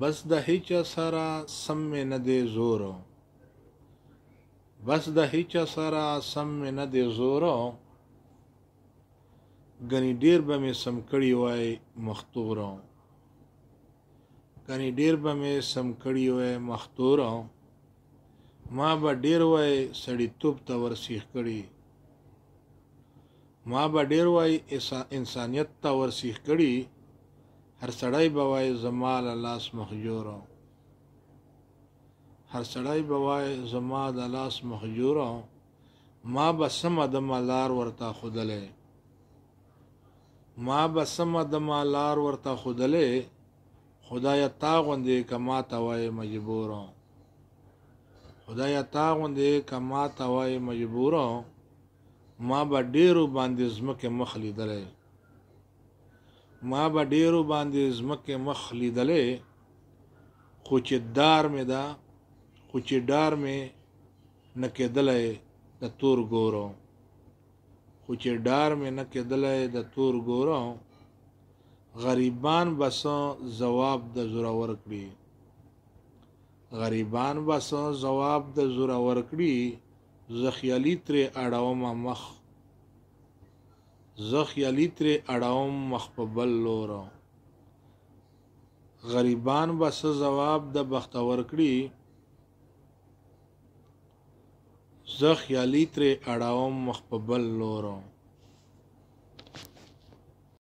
بس د هیچا سره سم نه دی زور بس د هیچا سره سم نه دی زور غني ډیر به مې سم کړی وای مختور غني ډیر به مې سم کړی وای مختور ما به ډیر وای سړی توپ ته ورسیخ کړی ما به ډیر وای انسانیت ته ورسیخ کړی هر سړی به وای زما له لاس مخجوره هر سړی به وای زما د لاس مخجوره ما به سمه د مالار ورته خودلې ما به سمه د مالار ورته خودلې خدای تا غوندې کما تا وای مجبورم خدای تا غوندې کما تا وای مجبورم ما به ډیرو باندې زمکه مخ لیدلې ما به ډیرو باندې زمکه مخ لیدلې خو چې دار مې دا خو چې دار مې نه کېدلې د تور ګورو خو چې دار مې نه کېدلې د تور ګورو غریبان بس جواب د زورور کړي غریبان بس جواب د زورور کړي زخیالی تر اړوم مخ زه خیالي ترې اړوم مخ په بل لورو غریبان به څه جواب د بختور کړي زه خیالي ترې اړوم مخ په بل لورو